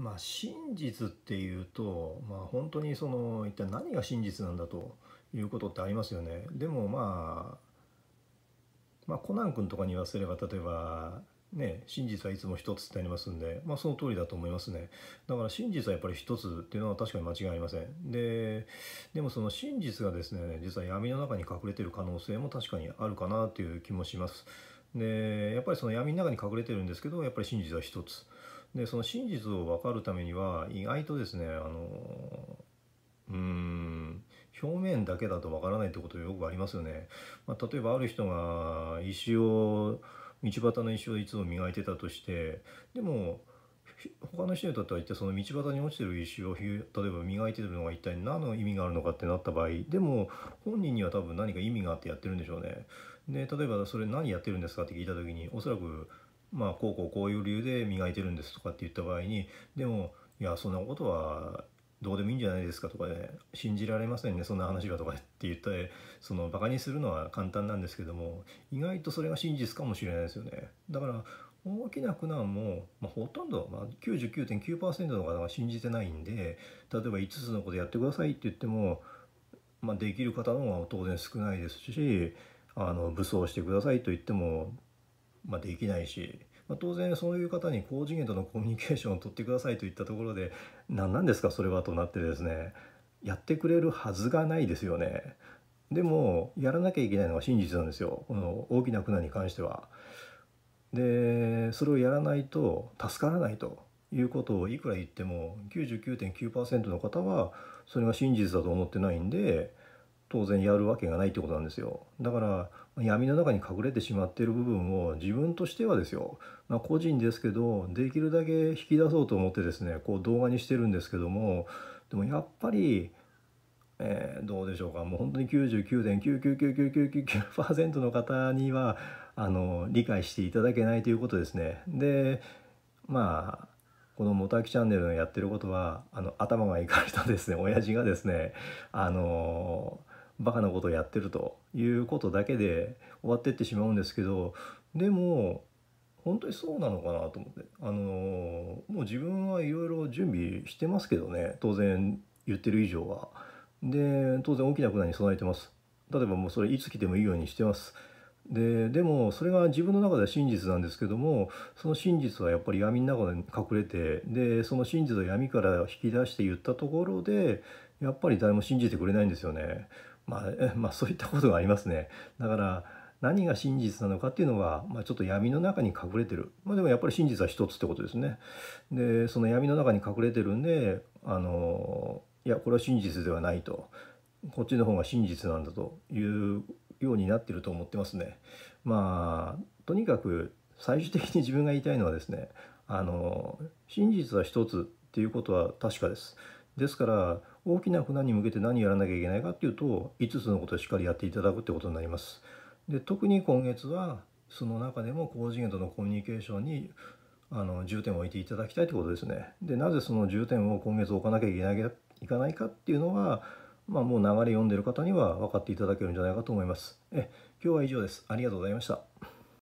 まあ、真実っていうと、まあ、本当にその一体何が真実なんだということってありますよね。でもまあまあ、コナン君とかに言わせれば例えば、ね、真実はいつも一つってありますんで、まあ、その通りだと思いますねだから真実はやっぱり一つっていうのは確かに間違いありませんででもその真実がですね実は闇の中に隠れてる可能性も確かにあるかなという気もしますでやっぱりその闇の中に隠れてるんですけどやっぱり真実は一つでその真実を分かるためには意外とですねあのうん表面だけだとわからないってことよくありますよね。まあ、例えばある人が石を道端の石をいつも磨いてたとしてでも他の人にとっては一体その道端に落ちてる石を例えば磨いてるのが一体何の意味があるのかってなった場合でも本人には多分何か意味があってやってるんでしょうね。で例えばそれ何やってるんですかって聞いた時におそらくまあこうこうこういう理由で磨いてるんですとかって言った場合にでもいやそんなことはどうでもいいんじゃないですかとかね信じられませんねそんな話はとかって言ったそのバカにするのは簡単なんですけども意外とそれが真実かもしれないですよねだから大きな苦難も、まあ、ほとんど、まあ、99.9%の方が信じてないんで例えば5つのことやってくださいって言っても、まあ、できる方の方が当然少ないですしあの武装してくださいと言っても、まあ、できないし、まあ、当然そういう方に高次元とのコミュニケーションを取ってくださいといったところで何なんですかそれはとなってですねやってくれるはずがないですよね。でもやらなきゃいけないのが真実なんですよこの大きな苦難に関しては。でそれをやらないと助からないということをいくら言っても99.9%の方はそれが真実だと思ってないんで当然やるわけがないってことなんですよだから闇の中に隠れてしまっている部分を自分としてはですよ、まあ、個人ですけどできるだけ引き出そうと思ってですねこう動画にしてるんですけどもでもやっぱり、えー、どうでしょうかもう本当に99.9999999%の方にはあの理解していただけないということですね。でまあこの「もたきチャンネル」のやってることはあの頭がいかれたですね親父がですねあのーバカなことをやってるということだけで終わってってしまうんですけどでも本当にそうなのかなと思ってあのもう自分はいろいろ準備してますけどね当然言ってる以上はで当然大きなことに備えてます例えばもうそれいつ来てもいいようにしてますででもそれが自分の中では真実なんですけどもその真実はやっぱり闇の中で隠れてでその真実を闇から引き出して言ったところでやっぱり誰も信じてくれないんですよねまあ、まあ、そういったことがありますね。だから何が真実なのかっていうのは、まあ、ちょっと闇の中に隠れてる、まあ、でもやっぱり真実は一つってことですね。でその闇の中に隠れてるんであのいやこれは真実ではないとこっちの方が真実なんだというようになってると思ってますね。まあとにかく最終的に自分が言いたいのはですねあの真実は一つっていうことは確かです。ですから大きな船に向けて何やらなきゃいけないかっていうと5つのことをしっかりやっていただくってことになります。で特に今月はその中でも高次元とのコミュニケーションにあの重点を置いていただきたいということですね。でなぜその重点を今月置かなきゃいけないいかないかっていうのは、まあ、もう流れ読んでる方には分かっていただけるんじゃないかと思います。え今日は以上です。ありがとうございました。